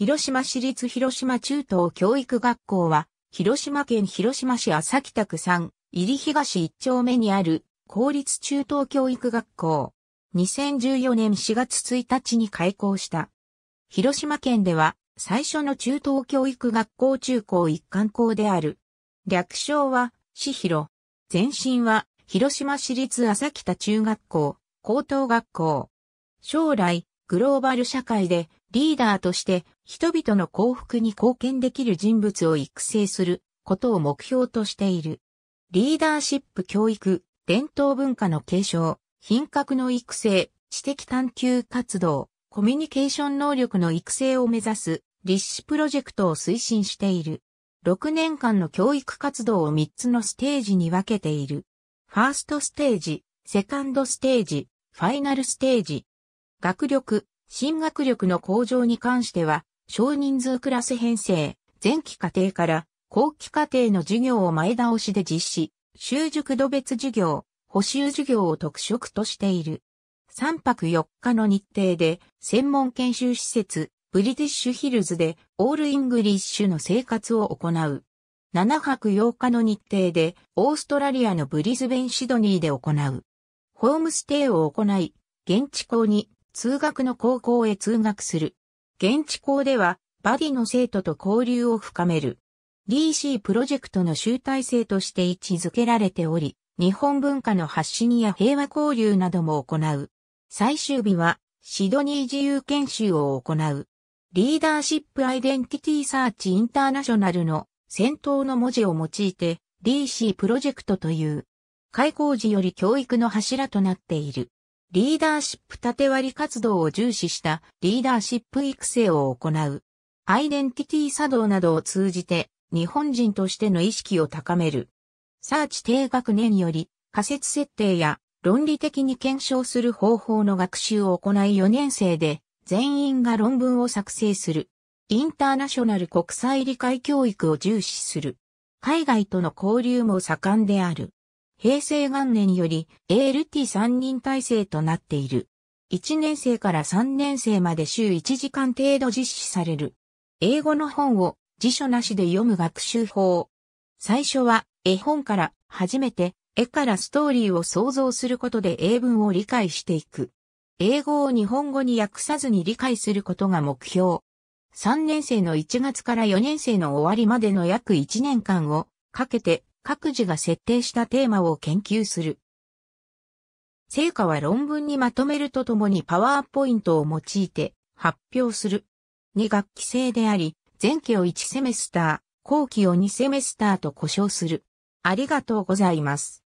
広島市立広島中等教育学校は、広島県広島市朝北区3、入東一丁目にある、公立中等教育学校。2014年4月1日に開校した。広島県では、最初の中等教育学校中高一貫校である。略称は、市広。前身は、広島市立朝北中学校、高等学校。将来、グローバル社会でリーダーとして人々の幸福に貢献できる人物を育成することを目標としている。リーダーシップ教育、伝統文化の継承、品格の育成、知的探求活動、コミュニケーション能力の育成を目指す立志プロジェクトを推進している。6年間の教育活動を3つのステージに分けている。ファーストステージ、セカンドステージ、ファイナルステージ、学力、進学力の向上に関しては、少人数クラス編成、前期課程から後期課程の授業を前倒しで実施、習熟度別授業、補修授業を特色としている。3泊4日の日程で、専門研修施設、ブリティッシュヒルズで、オールイングリッシュの生活を行う。7泊8日の日程で、オーストラリアのブリズベン・シドニーで行う。ホームステイを行い、現地校に通学の高校へ通学する。現地校では、バディの生徒と交流を深める。DC プロジェクトの集大成として位置づけられており、日本文化の発信や平和交流なども行う。最終日は、シドニー自由研修を行う。リーダーシップアイデンティティサーチインターナショナルの先頭の文字を用いて、DC プロジェクトという、開校時より教育の柱となっている。リーダーシップ縦割り活動を重視したリーダーシップ育成を行う。アイデンティティ作動などを通じて日本人としての意識を高める。サーチ定学年より仮説設定や論理的に検証する方法の学習を行い4年生で全員が論文を作成する。インターナショナル国際理解教育を重視する。海外との交流も盛んである。平成元年より ALT 三人体制となっている。1年生から3年生まで週1時間程度実施される。英語の本を辞書なしで読む学習法。最初は絵本から初めて絵からストーリーを想像することで英文を理解していく。英語を日本語に訳さずに理解することが目標。3年生の1月から4年生の終わりまでの約1年間をかけて各自が設定したテーマを研究する。成果は論文にまとめるとともにパワーポイントを用いて発表する。2学期制であり、前期を1セメスター、後期を2セメスターと呼称する。ありがとうございます。